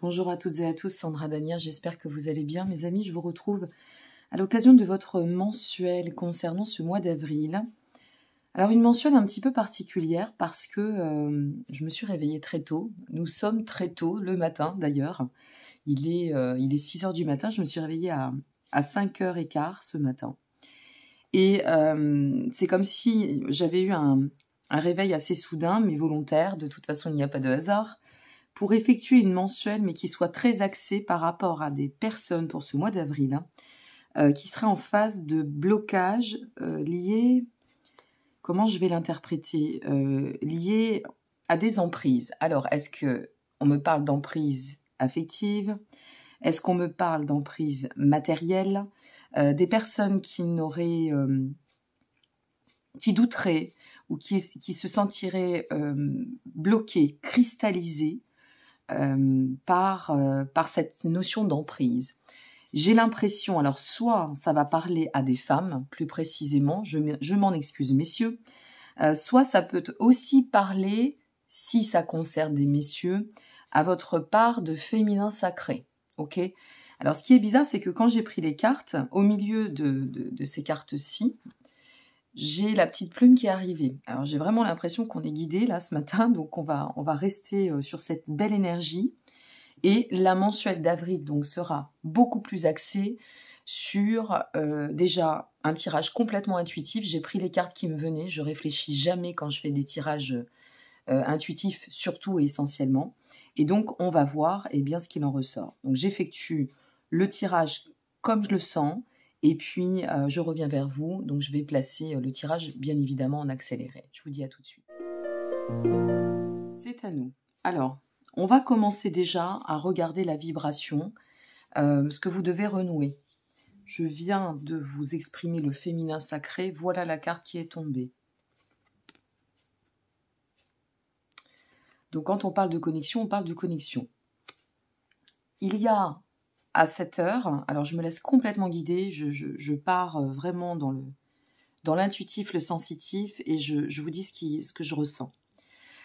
Bonjour à toutes et à tous, Sandra Danière, j'espère que vous allez bien. Mes amis, je vous retrouve à l'occasion de votre mensuel concernant ce mois d'avril. Alors une mensuelle un petit peu particulière parce que euh, je me suis réveillée très tôt. Nous sommes très tôt, le matin d'ailleurs. Il est, euh, il est 6h du matin, je me suis réveillée à, à 5h15 ce matin. Et euh, c'est comme si j'avais eu un réveil assez soudain, mais volontaire. De toute façon, il n'y a pas de hasard pour effectuer une mensuelle, mais qui soit très axée par rapport à des personnes pour ce mois d'avril, hein, euh, qui seraient en phase de blocage euh, lié, comment je vais l'interpréter, euh, lié à des emprises. Alors, est-ce que on me parle d'emprise affective Est-ce qu'on me parle d'emprise matérielle euh, Des personnes qui n'auraient, qui douteraient ou qui, qui se sentiraient bloquées, cristallisées euh, par, euh, par cette notion d'emprise. J'ai l'impression, alors soit ça va parler à des femmes, plus précisément, je, m'en excuse messieurs, euh, soit ça peut aussi parler, si ça concerne des messieurs, à votre part de féminin sacré. Ok Alors ce qui est bizarre, c'est que quand j'ai pris les cartes, au milieu de, de ces cartes-ci, j'ai la petite plume qui est arrivée. Alors j'ai vraiment l'impression qu'on est guidé là ce matin, donc on va, on va rester euh, sur cette belle énergie. Et la mensuelle d'avril donc sera beaucoup plus axée sur euh, déjà un tirage complètement intuitif. J'ai pris les cartes qui me venaient, je réfléchis jamais quand je fais des tirages euh, intuitifs, surtout et essentiellement. Et donc on va voir et eh bien ce qu'il en ressort. Donc j'effectue le tirage comme je le sens et puis, euh, je reviens vers vous. Donc, je vais placer euh, le tirage, bien évidemment, en accéléré. Je vous dis à tout de suite. C'est à nous. Alors, on va commencer déjà à regarder la vibration, euh, ce que vous devez renouer. Je viens de vous exprimer le féminin sacré. Voilà la carte qui est tombée. Donc, quand on parle de connexion, on parle de connexion. Il y a à cette heure, Alors je me laisse complètement guider, je, pars euh, vraiment dans le dans l'intuitif, le sensitif, et je, vous dis ce, que je ressens.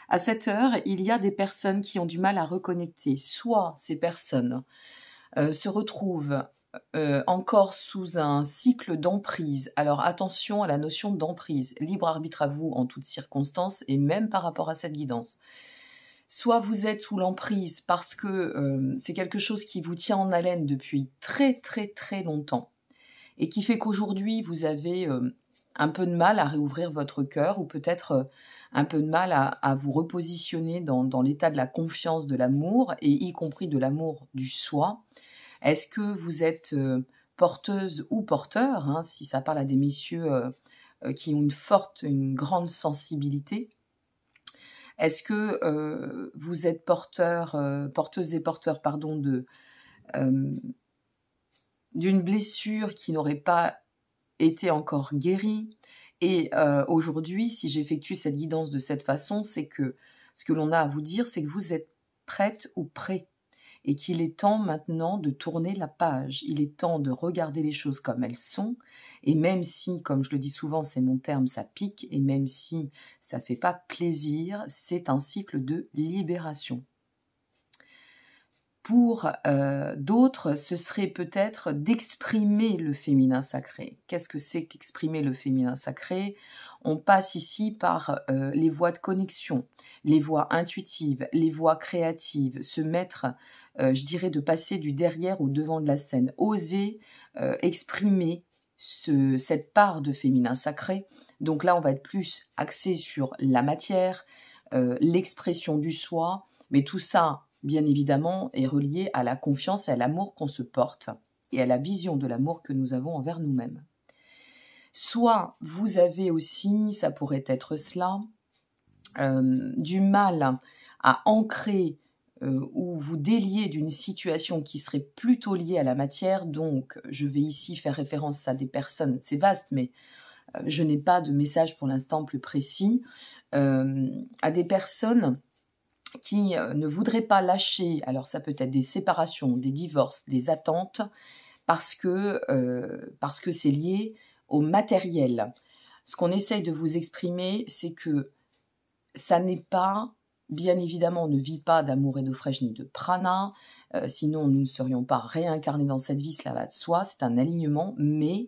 À cette heure, il y a des personnes qui ont du mal à reconnecter. Soit ces personnes euh, se retrouvent euh, encore sous un cycle d'emprise. Alors attention à la notion d'emprise, libre arbitre à vous en toutes circonstances et même par rapport à cette guidance soit vous êtes sous l'emprise parce que euh, c'est quelque chose qui vous tient en haleine depuis très très très longtemps et qui fait qu'aujourd'hui vous avez euh, un peu de mal à réouvrir votre cœur ou peut-être euh, un peu de mal à, vous repositionner dans, l'état de la confiance, de l'amour et y compris de l'amour du soi. Est-ce que vous êtes porteuse ou porteur, hein, si ça parle à des messieurs qui ont une forte, une grande sensibilité est-ce que euh, vous êtes porteur, euh, porteuse et porteur, pardon, de euh, d'une blessure qui n'aurait pas été encore guérie Et aujourd'hui, si j'effectue cette guidance de cette façon, c'est que ce que l'on a à vous dire, c'est que vous êtes prête ou prêt et qu'il est temps maintenant de tourner la page. Il est temps de regarder les choses comme elles sont, et même si, comme je le dis souvent, c'est mon terme, ça pique, et même si ça fait pas plaisir, c'est un cycle de libération. Pour euh, d'autres, ce serait peut-être d'exprimer le féminin sacré. Qu'est-ce que c'est qu'exprimer le féminin sacré On passe ici par euh, les voies de connexion, les voies intuitives, les voies créatives, se mettre, euh, je dirais, de passer du derrière au devant de la scène, oser exprimer cette part de féminin sacré. Donc là, on va être plus axé sur la matière, l'expression du soi, mais tout ça bien évidemment, est relié à la confiance et à l'amour qu'on se porte et à la vision de l'amour que nous avons envers nous-mêmes. Soit vous avez aussi, ça pourrait être cela, euh, du mal à ancrer euh, ou vous délier d'une situation qui serait plutôt liée à la matière. Donc, je vais ici faire référence à des personnes, c'est vaste, mais euh, je n'ai pas de message pour l'instant plus précis, à des personnes qui euh, ne voudraient pas lâcher, alors ça peut être des séparations, des divorces, des attentes, euh, parce que c'est lié au matériel. Ce qu'on essaye de vous exprimer, c'est que ça n'est pas, bien évidemment, on ne vit pas d'amour et d'eau fraîche ni de prana, euh, sinon nous ne serions pas réincarnés dans cette vie, cela va de soi, c'est un alignement, mais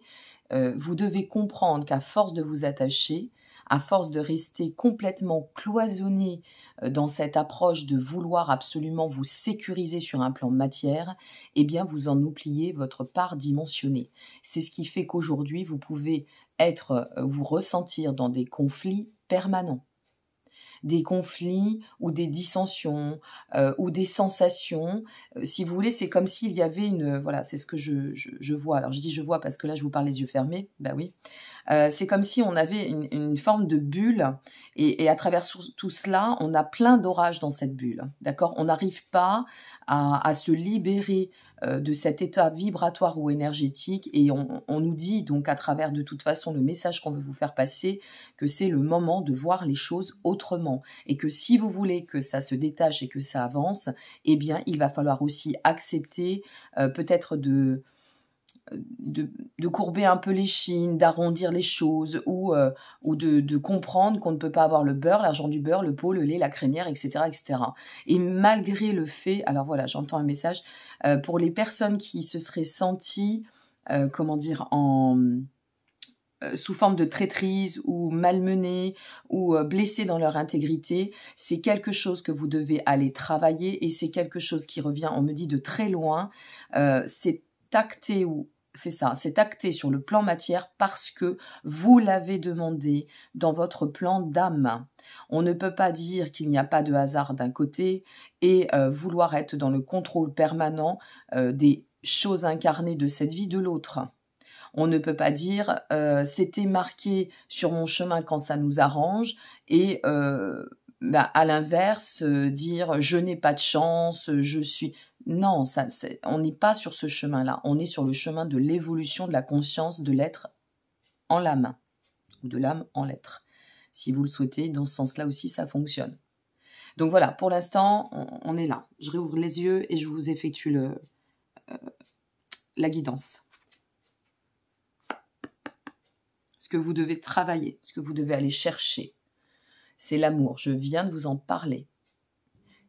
vous devez comprendre qu'à force de vous attacher, à force de rester complètement cloisonné euh, dans cette approche de vouloir absolument vous sécuriser sur un plan matière, eh bien vous en oubliez votre part dimensionnée. C'est ce qui fait qu'aujourd'hui vous pouvez être, euh, vous ressentir dans des conflits permanents des conflits ou des dissensions euh, ou des sensations. si vous voulez, c'est comme s'il y avait une... Voilà, c'est ce que je, je, je, vois. Alors je dis je vois parce que là, je vous parle les yeux fermés. Ben oui. Euh, c'est comme si on avait une, forme de bulle et, à travers tout cela, on a plein d'orages dans cette bulle. D'accord On n'arrive pas à, se libérer euh, de cet état vibratoire ou énergétique et on, nous dit donc à travers de toute façon le message qu'on veut vous faire passer que c'est le moment de voir les choses autrement et que si vous voulez que ça se détache et que ça avance, eh bien il va falloir aussi accepter euh, peut-être de de, courber un peu les chines, d'arrondir les choses, ou, euh, ou de, comprendre qu'on ne peut pas avoir le beurre, l'argent du beurre, le pot, le lait, la crémière, etc., etc. Et malgré le fait, alors voilà, j'entends un message euh, pour les personnes qui se seraient senties, euh, comment dire, en sous forme de traîtrise ou malmenées, ou blessées dans leur intégrité, c'est quelque chose que vous devez aller travailler et c'est quelque chose qui revient, on me dit, de très loin. c'est tacté, ou c'est ça, c'est acté sur le plan matière parce que vous l'avez demandé dans votre plan d'âme. On ne peut pas dire qu'il n'y a pas de hasard d'un côté et euh, vouloir être dans le contrôle permanent euh, des choses incarnées de cette vie de l'autre. On ne peut pas dire euh, c'était marqué sur mon chemin quand ça nous arrange et bah, à l'inverse dire je n'ai pas de chance, je suis non, ça, on n'est pas sur ce chemin-là. On est sur le chemin de l'évolution de la conscience de l'être en la main, ou de l'âme en l'être. Si vous le souhaitez, dans ce sens-là aussi, ça fonctionne. Donc voilà, pour l'instant, on, est là. Je réouvre les yeux et je vous effectue euh, la guidance. Ce que vous devez travailler, ce que vous devez aller chercher, c'est l'amour. Je viens de vous en parler.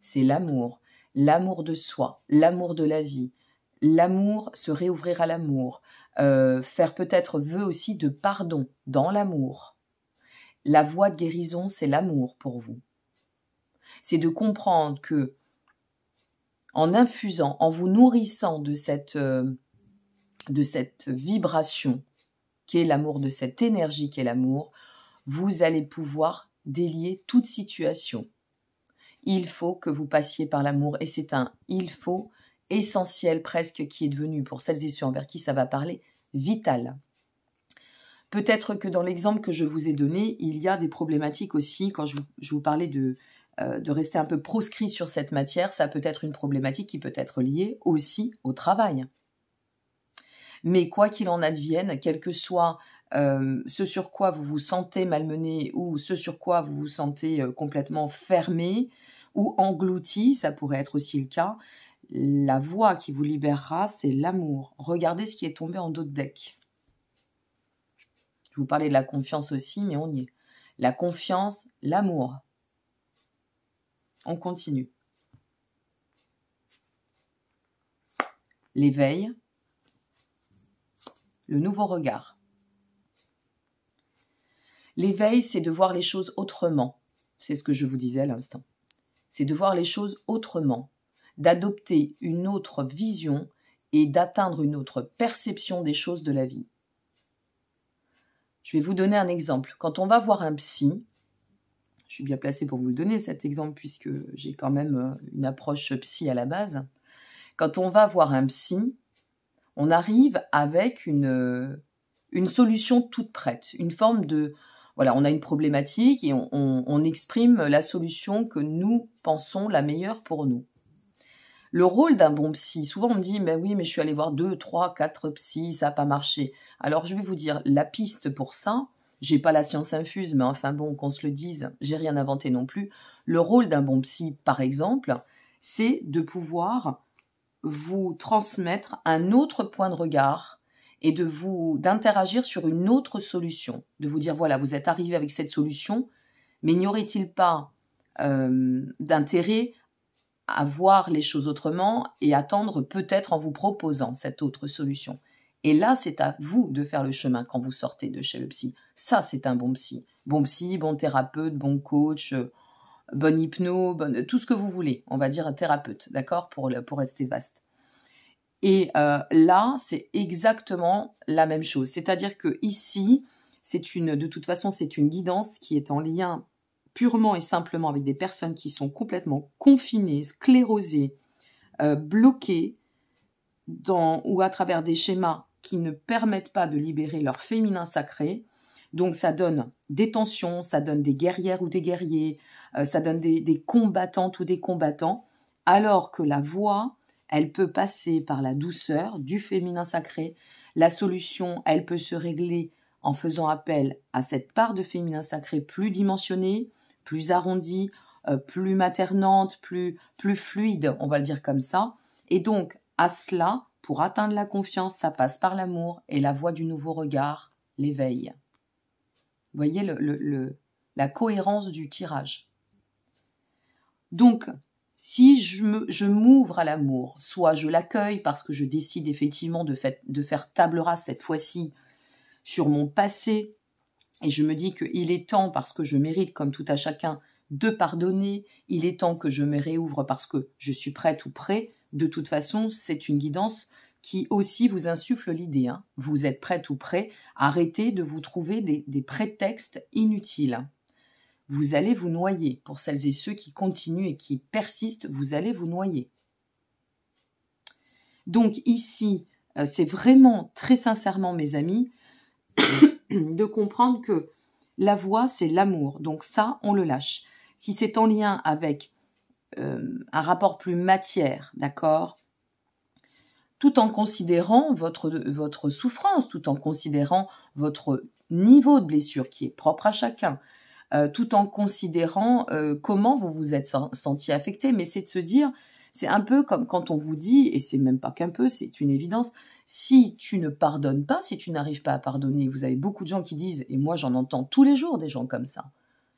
C'est l'amour l'amour de soi, l'amour de la vie, l'amour, se réouvrir à l'amour, euh, faire peut-être vœu aussi de pardon dans l'amour. La voie de guérison, c'est l'amour pour vous. C'est de comprendre que en infusant, en vous nourrissant de cette, euh, de cette vibration qu'est l'amour, de cette énergie qu'est l'amour, vous allez pouvoir délier toute situation il faut que vous passiez par l'amour et c'est un il faut essentiel presque qui est devenu, pour celles et ceux envers qui ça va parler, vital. Peut-être que dans l'exemple que je vous ai donné, il y a des problématiques aussi, quand je, vous parlais de, euh, de rester un peu proscrit sur cette matière, ça peut être une problématique qui peut être liée aussi au travail. Mais quoi qu'il en advienne, quel que soit euh, ce sur quoi vous vous sentez malmené ou ce sur quoi vous vous sentez euh, complètement fermé, ou englouti, ça pourrait être aussi le cas. La voix qui vous libérera, c'est l'amour. Regardez ce qui est tombé en dos de deck. Je vous parlais de la confiance aussi, mais on y est. La confiance, l'amour. On continue. L'éveil, le nouveau regard. L'éveil, c'est de voir les choses autrement. C'est ce que je vous disais à l'instant c'est de voir les choses autrement, d'adopter une autre vision et d'atteindre une autre perception des choses de la vie. Je vais vous donner un exemple. Quand on va voir un psy, je suis bien placée pour vous le donner cet exemple puisque j'ai quand même euh, une approche psy à la base. Quand on va voir un psy, on arrive avec une, euh, une solution toute prête, une forme de, voilà, on a une problématique et on, exprime la solution que nous pensons la meilleure pour nous le rôle d'un bon psy. Souvent, on me dit, mais ben oui, mais je suis allé voir deux, trois, quatre psys, ça n'a pas marché. Alors, je vais vous dire, la piste pour ça, j'ai pas la science infuse, mais enfin bon, qu'on se le dise, j'ai rien inventé non plus. Le rôle d'un bon psy, par exemple, c'est de pouvoir vous transmettre un autre point de regard et de vous d'interagir sur une autre solution, de vous dire voilà, vous êtes arrivé avec cette solution, mais n'y aurait-il pas euh, d'intérêt à voir les choses autrement et attendre peut-être en vous proposant cette autre solution. Et là, c'est à vous de faire le chemin quand vous sortez de chez le psy. Ça, c'est un bon psy. Bon psy, bon thérapeute, bon coach, euh, bon hypno, tout ce que vous voulez. On va dire thérapeute, d'accord pour rester vaste. Et euh, là, c'est exactement la même chose. C'est-à-dire que ici, c'est une, de toute façon, c'est une guidance qui est en lien purement et simplement avec des personnes qui sont complètement confinées, sclérosées, euh, bloquées dans ou à travers des schémas qui ne permettent pas de libérer leur féminin sacré. Donc ça donne des tensions, ça donne des guerrières ou des guerriers, euh, ça donne des, des combattantes ou des combattants, alors que la voix, elle peut passer par la douceur du féminin sacré. La solution, elle peut se régler en faisant appel à cette part de féminin sacré plus dimensionnée, plus arrondie, euh, plus maternante, plus, plus fluide, on va le dire comme ça. Et donc, à cela, pour atteindre la confiance, ça passe par l'amour et la voie du nouveau regard, l'éveil. voyez le, la cohérence du tirage. Donc, si je, m'ouvre à l'amour, soit je l'accueille parce que je décide effectivement de, faire table rase cette fois-ci sur mon passé, et je me dis qu'il est temps, parce que je mérite, comme tout à chacun, de pardonner, il est temps que je me réouvre parce que je suis prête ou prêt, de toute façon, c'est une guidance qui aussi vous insuffle l'idée. Hein. Vous êtes prête ou prêt, arrêtez de vous trouver des prétextes inutiles vous allez vous noyer. Pour celles et ceux qui continuent et qui persistent, vous allez vous noyer. Donc ici, euh, c'est vraiment très sincèrement, mes amis, de comprendre que la voix, c'est l'amour. Donc ça, on le lâche. Si c'est en lien avec euh, un rapport plus matière, d'accord tout en considérant votre, votre souffrance, tout en considérant votre niveau de blessure qui est propre à chacun, euh, tout en considérant euh, comment vous vous êtes senti affecté. Mais c'est de se dire, c'est un peu comme quand on vous dit, et c'est même pas qu'un peu, c'est une évidence, si tu ne pardonnes pas, si tu n'arrives pas à pardonner, vous avez beaucoup de gens qui disent, et moi j'en entends tous les jours des gens comme ça.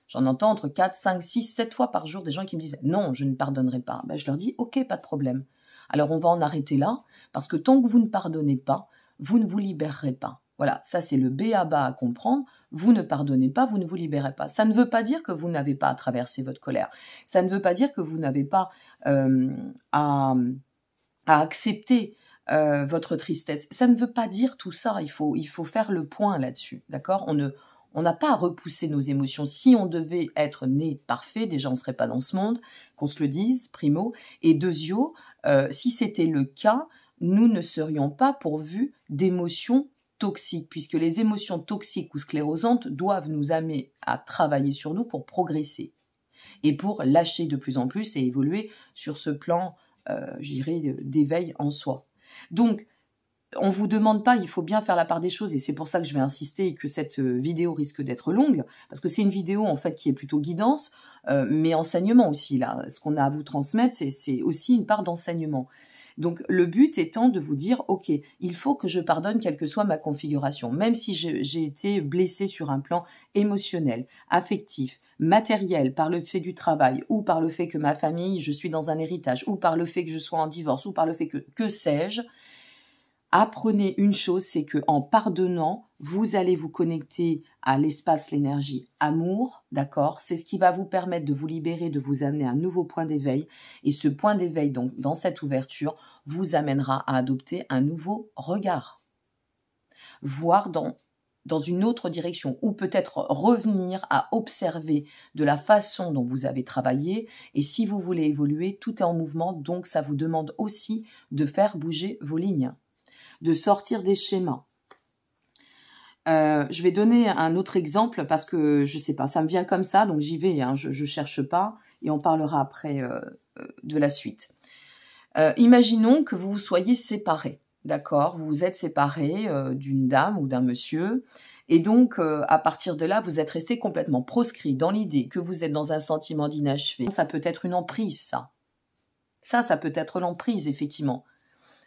J'en entends entre 4, 5, 6, 7 fois par jour des gens qui me disent non, je ne pardonnerai pas. Ben, je leur dis ok, pas de problème. Alors on va en arrêter là, parce que tant que vous ne pardonnez pas, vous ne vous libérerez pas. Voilà, ça c'est le B à à comprendre. Vous ne pardonnez pas, vous ne vous libérez pas. Ça ne veut pas dire que vous n'avez pas à traverser votre colère. Ça ne veut pas dire que vous n'avez pas euh, à, accepter euh, votre tristesse. Ça ne veut pas dire tout ça. Il faut, il faut faire le point là-dessus. D'accord On ne on n'a pas à repousser nos émotions. Si on devait être né parfait, déjà on ne serait pas dans ce monde, qu'on se le dise, primo. Et deuxièmement, euh, si c'était le cas, nous ne serions pas pourvus d'émotions toxiques, puisque les émotions toxiques ou sclérosantes doivent nous amener à travailler sur nous pour progresser et pour lâcher de plus en plus et évoluer sur ce plan, euh, j'irai d'éveil en soi. Donc, on vous demande pas, il faut bien faire la part des choses, et c'est pour ça que je vais insister et que cette euh, vidéo risque d'être longue, parce que c'est une vidéo en fait qui est plutôt guidance, euh, mais enseignement aussi là. Ce qu'on a à vous transmettre, c'est aussi une part d'enseignement. Donc le but étant de vous dire, ok, il faut que je pardonne quelle que soit ma configuration, même si j'ai été blessé sur un plan émotionnel, affectif, matériel, par le fait du travail, ou par le fait que ma famille, je suis dans un héritage, ou par le fait que je sois en divorce, ou par le fait que, que sais-je, apprenez une chose, c'est que en pardonnant, vous allez vous connecter à l'espace, l'énergie, amour, d'accord C'est ce qui va vous permettre de vous libérer, de vous amener à un nouveau point d'éveil. Et ce point d'éveil, donc, dans cette ouverture, vous amènera à adopter un nouveau regard. Voir dans, dans une autre direction, ou peut-être revenir à observer de la façon dont vous avez travaillé. Et si vous voulez évoluer, tout est en mouvement, donc ça vous demande aussi de faire bouger vos lignes de sortir des schémas. Euh, je vais donner un autre exemple parce que je sais pas, ça me vient comme ça, donc j'y vais, hein, je, ne cherche pas et on parlera après euh, euh, de la suite. imaginons que vous vous soyez séparés, d'accord Vous vous êtes séparés d'une dame ou d'un monsieur et donc à partir de là, vous êtes resté complètement proscrit dans l'idée que vous êtes dans un sentiment d'inachevé. Ça peut être une emprise, ça. Ça, ça peut être l'emprise, effectivement.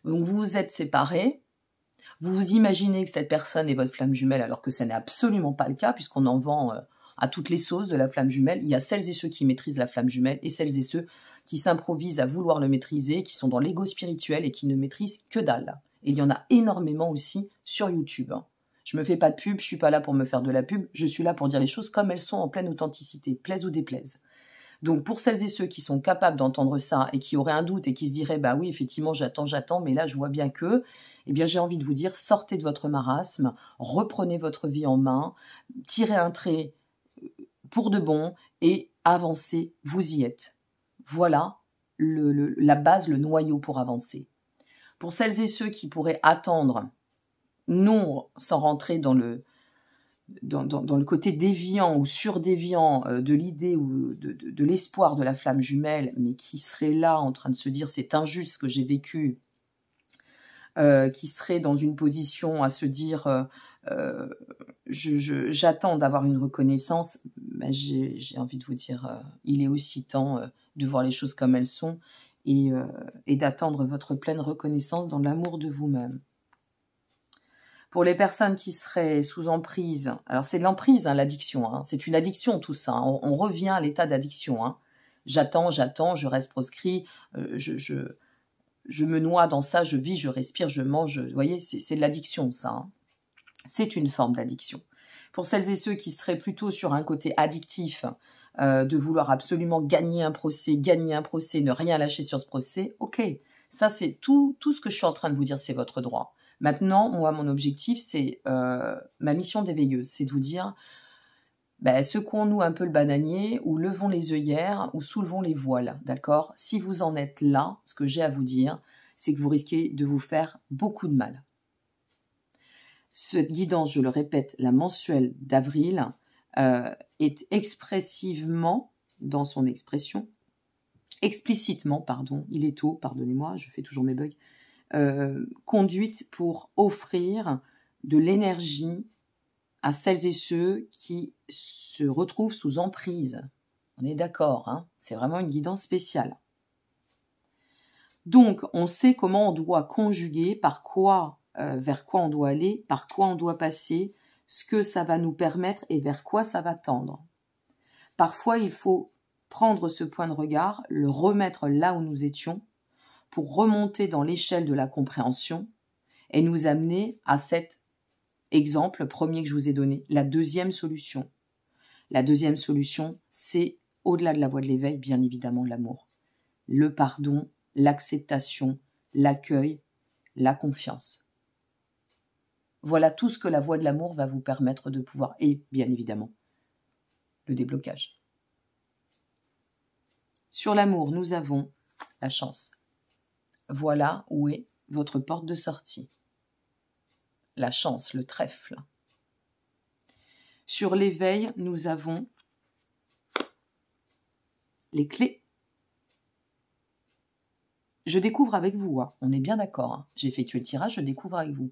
Donc vous vous êtes séparés vous vous imaginez que cette personne est votre flamme jumelle alors que ce n'est absolument pas le cas puisqu'on en vend euh, à toutes les sauces de la flamme jumelle. Il y a celles et ceux qui maîtrisent la flamme jumelle et celles et ceux qui s'improvisent à vouloir le maîtriser, qui sont dans l'ego spirituel et qui ne maîtrisent que dalle. Et il y en a énormément aussi sur YouTube. Je me fais pas de pub, je suis pas là pour me faire de la pub, je suis là pour dire les choses comme elles sont en pleine authenticité, plaise ou déplaise. Donc pour celles et ceux qui sont capables d'entendre ça et qui auraient un doute et qui se diraient bah oui effectivement j'attends j'attends mais là je vois bien que eh bien j'ai envie de vous dire, sortez de votre marasme, reprenez votre vie en main, tirez un trait euh, pour de bon et avancez, vous y êtes. Voilà la base, le noyau pour avancer. Pour celles et ceux qui pourraient attendre, non sans rentrer dans le, le côté déviant ou surdéviant euh, de l'idée ou de, l'espoir de la flamme jumelle, mais qui serait là en train de se dire c'est injuste ce que j'ai vécu, euh, qui serait dans une position à se dire euh, euh, j'attends d'avoir une reconnaissance, bah, j'ai envie de vous dire, il est aussi temps de voir les choses comme elles sont et, d'attendre votre pleine reconnaissance dans l'amour de vous-même pour les personnes qui seraient sous emprise, alors c'est de l'emprise hein, l'addiction, hein, c'est une addiction tout ça, hein, on, revient à l'état d'addiction. J'attends, j'attends, je reste proscrit, je, je, je me noie dans ça, je vis, je respire, je mange. Vous voyez, c'est de l'addiction, ça. Hein. C'est une forme d'addiction. Pour celles et ceux qui seraient plutôt sur un côté addictif, euh, de vouloir absolument gagner un procès, gagner un procès, ne rien lâcher sur ce procès, ok. Ça, c'est tout, tout ce que je suis en train de vous dire, c'est votre droit. Maintenant, moi, mon objectif, c'est euh, ma mission d'éveilleuse, c'est de vous dire, ben, secouons-nous un peu le bananier ou levons les œillères ou soulevons les voiles, d'accord Si vous en êtes là, ce que j'ai à vous dire, c'est que vous risquez de vous faire beaucoup de mal. Cette guidance, je le répète, la mensuelle d'avril euh, est expressivement, dans son expression, explicitement, pardon, il est tôt, pardonnez-moi, je fais toujours mes bugs, euh, conduite pour offrir de l'énergie à celles et ceux qui se retrouvent sous emprise. On est d'accord, hein c'est vraiment une guidance spéciale. Donc, on sait comment on doit conjuguer, par quoi, euh, vers quoi on doit aller, par quoi on doit passer, ce que ça va nous permettre et vers quoi ça va tendre. Parfois, il faut prendre ce point de regard, le remettre là où nous étions, pour remonter dans l'échelle de la compréhension et nous amener à cette Exemple premier que je vous ai donné. La deuxième solution. La deuxième solution, c'est au-delà de la voie de l'éveil, bien évidemment, l'amour. Le pardon, l'acceptation, l'accueil, la confiance. Voilà tout ce que la voie de l'amour va vous permettre de pouvoir, et bien évidemment, le déblocage. Sur l'amour, nous avons la chance. Voilà où est votre porte de sortie la chance, le trèfle. Sur l'éveil, nous avons les clés. Je découvre avec vous, hein. on est bien d'accord. Hein. J'ai effectué le tirage, je découvre avec vous.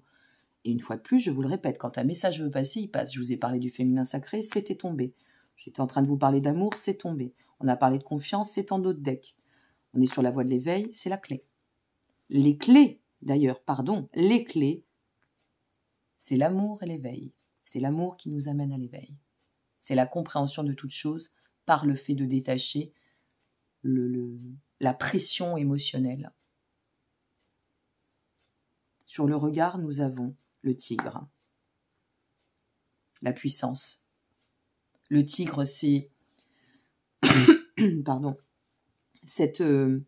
Et une fois de plus, je vous le répète, quand un message veut passer, il passe. Je vous ai parlé du féminin sacré, c'était tombé. J'étais en train de vous parler d'amour, c'est tombé. On a parlé de confiance, c'est en d'autres decks. On est sur la voie de l'éveil, c'est la clé. Les clés, d'ailleurs, pardon, les clés c'est l'amour et l'éveil. C'est l'amour qui nous amène à l'éveil. C'est la compréhension de toute chose par le fait de détacher la pression émotionnelle. Sur le regard, nous avons le tigre, la puissance. Le tigre, c'est pardon, cette, euh,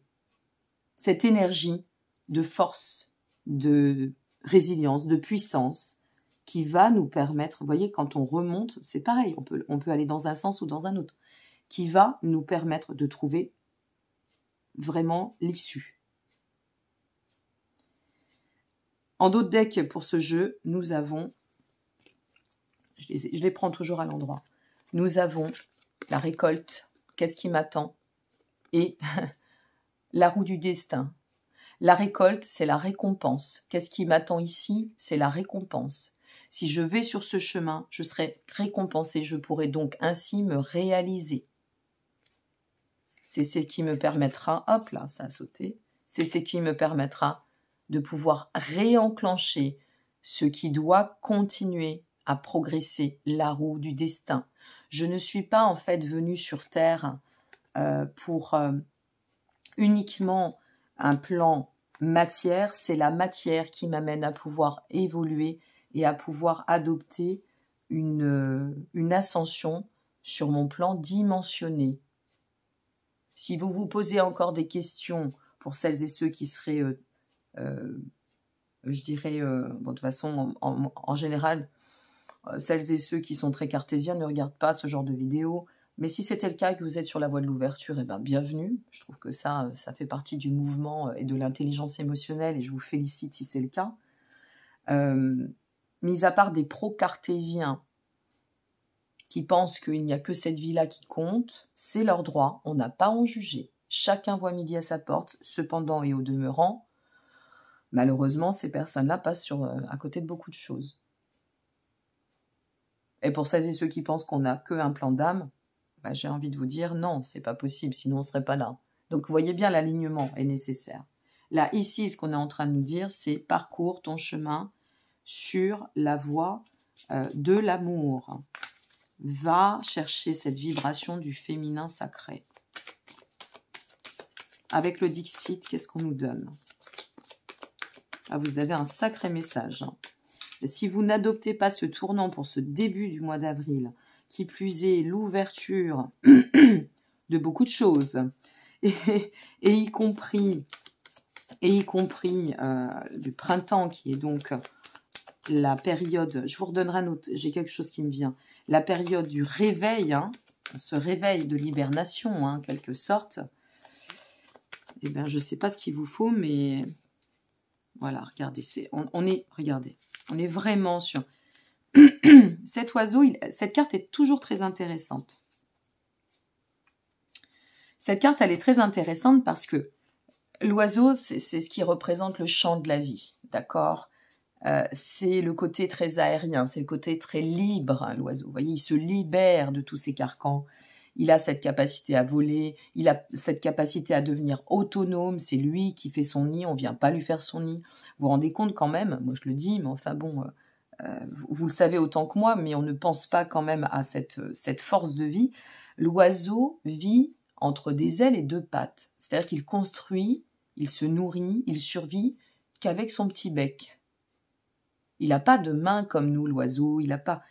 cette énergie de force, de résilience, de puissance qui va nous permettre, vous voyez, quand on remonte, c'est pareil, on peut, on peut aller dans un sens ou dans un autre, qui va nous permettre de trouver vraiment l'issue. En d'autres decks pour ce jeu, nous avons, je je les prends toujours à l'endroit, nous avons la récolte, qu'est-ce qui m'attend, et la roue du destin. La récolte, c'est la récompense. Qu'est-ce qui m'attend ici C'est la récompense. Si je vais sur ce chemin, je serai récompensé, je pourrai donc ainsi me réaliser. C'est ce qui me permettra, hop là, ça a sauté, c'est ce qui me permettra de pouvoir réenclencher ce qui doit continuer à progresser, la roue du destin. Je ne suis pas en fait venu sur Terre euh, pour euh, uniquement un plan matière, c'est la matière qui m'amène à pouvoir évoluer et à pouvoir adopter une, euh, une ascension sur mon plan dimensionné. Si vous vous posez encore des questions pour celles et ceux qui seraient, euh, euh, je dirais, bon, de toute façon, en, général, celles et ceux qui sont très cartésiens ne regardent pas ce genre de vidéos. Mais si c'était le cas et que vous êtes sur la voie de l'ouverture, eh bien, bienvenue. Je trouve que ça, ça fait partie du mouvement et de l'intelligence émotionnelle et je vous félicite si c'est le cas mis à part des pro-cartésiens qui pensent qu'il n'y a que cette vie-là qui compte, c'est leur droit, on n'a pas à en juger. Chacun voit midi à sa porte, cependant et au demeurant, malheureusement, ces personnes-là passent euh, à côté de beaucoup de choses. Et pour celles et ceux qui pensent qu'on n'a qu'un plan d'âme, bah, j'ai envie de vous dire non, c'est pas possible, sinon on ne serait pas là. Donc vous voyez bien, l'alignement est nécessaire. Là, ici, ce qu'on est en train de nous dire, c'est parcours ton chemin, sur la voie euh, de l'amour. Va chercher cette vibration du féminin sacré. Avec le Dixit, qu'est-ce qu'on nous donne ah, Vous avez un sacré message. Hein. Si vous n'adoptez pas ce tournant pour ce début du mois d'avril, qui plus est l'ouverture de beaucoup de choses, et, y compris, et y compris euh, du printemps qui est donc la période, je vous redonnerai un autre, j'ai quelque chose qui me vient, la période du réveil, hein, ce réveil de l'hibernation, en hein, quelque sorte, eh bien, je ne sais pas ce qu'il vous faut, mais voilà, regardez, c'est, on, est, regardez, on est vraiment sur... Cet oiseau, cette carte est toujours très intéressante. Cette carte, elle est très intéressante parce que l'oiseau, c'est ce qui représente le champ de la vie, d'accord euh, c'est le côté très aérien, c'est le côté très libre, l'oiseau. Vous voyez, il se libère de tous ses carcans. Il a cette capacité à voler, il a cette capacité à devenir autonome, c'est lui qui fait son nid, on vient pas lui faire son nid. Vous vous rendez compte quand même, moi je le dis, mais enfin bon, euh, euh, vous le savez autant que moi, mais on ne pense pas quand même à cette, cette force de vie. L'oiseau vit entre des ailes et deux pattes, c'est-à-dire qu'il construit, il se nourrit, il survit qu'avec son petit bec. Il n'a pas de main comme nous, l'oiseau, il n'a pas.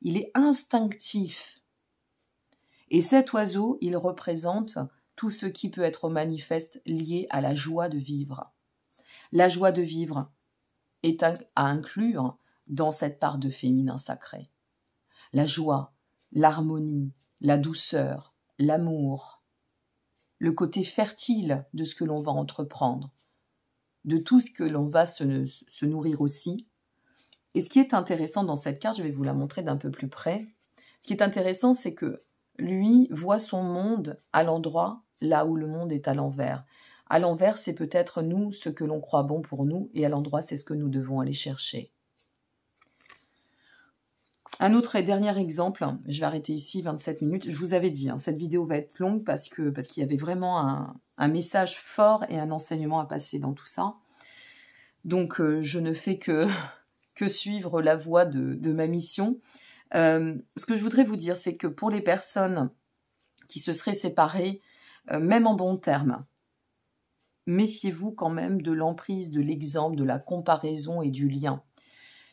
Il est instinctif. Et cet oiseau, il représente tout ce qui peut être manifeste lié à la joie de vivre. La joie de vivre est à inclure dans cette part de féminin sacré. La joie, l'harmonie, la douceur, l'amour, le côté fertile de ce que l'on va entreprendre, de tout ce que l'on va se nourrir aussi, et ce qui est intéressant dans cette carte, je vais vous la montrer d'un peu plus près. Ce qui est intéressant, c'est que lui voit son monde à l'endroit là où le monde est à l'envers. À l'envers, c'est peut-être nous ce que l'on croit bon pour nous, et à l'endroit, c'est ce que nous devons aller chercher. Un autre et dernier exemple, je vais arrêter ici 27 minutes. Je vous avais dit, hein, cette vidéo va être longue parce que parce qu'il y avait vraiment un, message fort et un enseignement à passer dans tout ça. Donc euh, je ne fais que que suivre la voie de, ma mission. Euh, ce que je voudrais vous dire, c'est que pour les personnes qui se seraient séparées, euh, même en bons termes, méfiez-vous quand même de l'emprise, de l'exemple, de la comparaison et du lien.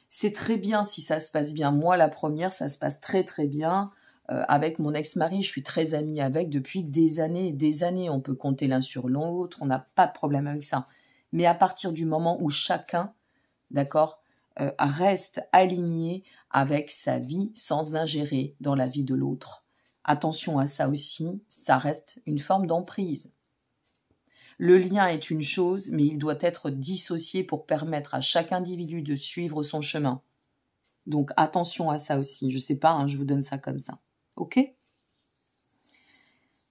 C'est très bien si ça se passe bien. Moi, la première, ça se passe très très bien. Euh, avec mon ex-mari, je suis très amie avec depuis des années et des années. On peut compter l'un sur l'autre, on n'a pas de problème avec ça. Mais à partir du moment où chacun, d'accord, euh, reste aligné avec sa vie sans ingérer dans la vie de l'autre. Attention à ça aussi, ça reste une forme d'emprise. Le lien est une chose, mais il doit être dissocié pour permettre à chaque individu de suivre son chemin. Donc attention à ça aussi, je ne sais pas, hein, je vous donne ça comme ça. Ok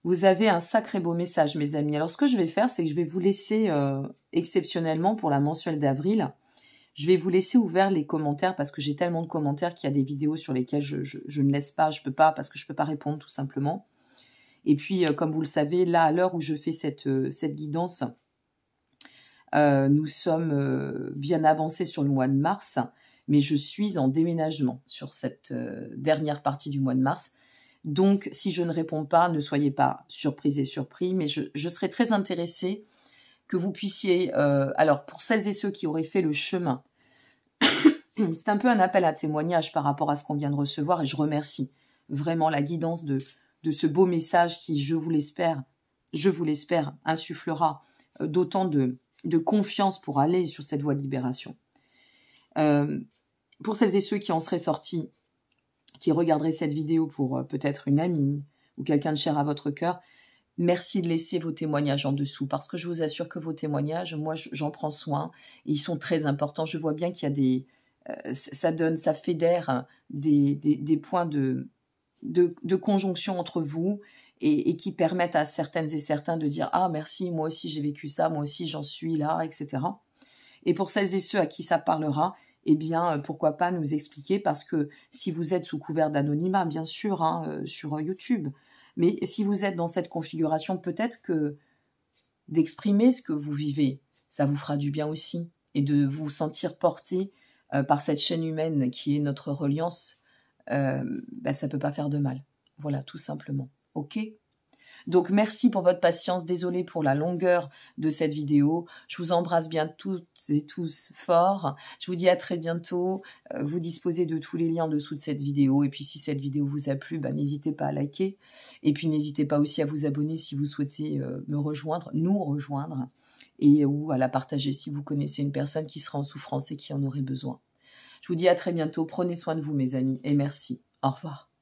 vous avez un sacré beau message, mes amis. Alors, ce que je vais faire, c'est que je vais vous laisser euh, exceptionnellement pour la mensuelle d'avril je vais vous laisser ouvert les commentaires parce que j'ai tellement de commentaires qu'il y a des vidéos sur lesquelles je, ne laisse pas, je peux pas parce que je ne peux pas répondre tout simplement. Et puis, euh, comme vous le savez, là, à l'heure où je fais cette, euh, cette guidance, euh, nous sommes bien avancés sur le mois de mars, mais je suis en déménagement sur cette dernière partie du mois de mars. Donc, si je ne réponds pas, ne soyez pas surpris et surpris, mais je, je serai très intéressée que vous puissiez... Euh, alors, pour celles et ceux qui auraient fait le chemin, c'est un peu un appel à témoignage par rapport à ce qu'on vient de recevoir et je remercie vraiment la guidance de, de ce beau message qui, je vous l'espère, je vous l'espère, insufflera euh, d'autant de, de, confiance pour aller sur cette voie de libération. Euh, pour celles et ceux qui en seraient sortis, qui regarderaient cette vidéo pour peut-être une amie ou quelqu'un de cher à votre cœur, Merci de laisser vos témoignages en dessous parce que je vous assure que vos témoignages, moi j'en prends soin ils sont très importants. Je vois bien qu'il y a des. Euh, ça donne, ça fédère hein, des, des, points de, de, conjonction entre vous et, qui permettent à certaines et certains de dire Ah merci, moi aussi j'ai vécu ça, moi aussi j'en suis là, etc. Et pour celles et ceux à qui ça parlera, eh bien, euh, pourquoi pas nous expliquer, parce que si vous êtes sous couvert d'anonymat, bien sûr, hein, euh, sur YouTube, mais si vous êtes dans cette configuration, peut-être que d'exprimer ce que vous vivez, ça vous fera du bien aussi. Et de vous sentir porté euh, par cette chaîne humaine qui est notre reliance, euh, bah, ça ne peut pas faire de mal. Voilà, tout simplement. OK donc merci pour votre patience, désolé pour la longueur de cette vidéo. Je vous embrasse bien toutes et tous fort. Je vous dis à très bientôt. Euh, vous disposez de tous les liens en dessous de cette vidéo. Et puis si cette vidéo vous a plu, bah, n'hésitez pas à liker. Et puis n'hésitez pas aussi à vous abonner si vous souhaitez euh, me rejoindre, nous rejoindre, et ou à la partager si vous connaissez une personne qui sera en souffrance et qui en aurait besoin. Je vous dis à très bientôt. Prenez soin de vous, mes amis, et merci. Au revoir.